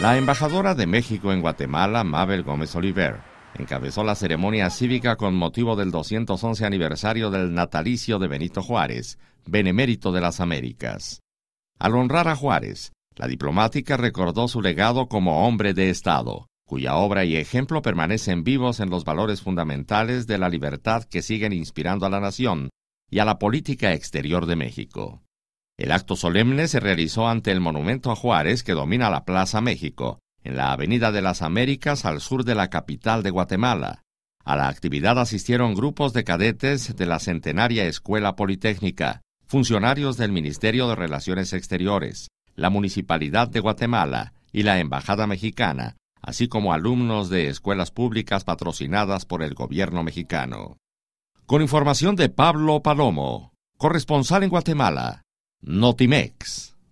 La embajadora de México en Guatemala, Mabel Gómez Oliver, encabezó la ceremonia cívica con motivo del 211 aniversario del natalicio de Benito Juárez, benemérito de las Américas. Al honrar a Juárez, la diplomática recordó su legado como hombre de Estado, cuya obra y ejemplo permanecen vivos en los valores fundamentales de la libertad que siguen inspirando a la nación y a la política exterior de México. El acto solemne se realizó ante el monumento a Juárez que domina la Plaza México, en la Avenida de las Américas al sur de la capital de Guatemala. A la actividad asistieron grupos de cadetes de la Centenaria Escuela Politécnica, funcionarios del Ministerio de Relaciones Exteriores, la Municipalidad de Guatemala y la Embajada Mexicana, así como alumnos de escuelas públicas patrocinadas por el gobierno mexicano. Con información de Pablo Palomo, corresponsal en Guatemala. Notimex.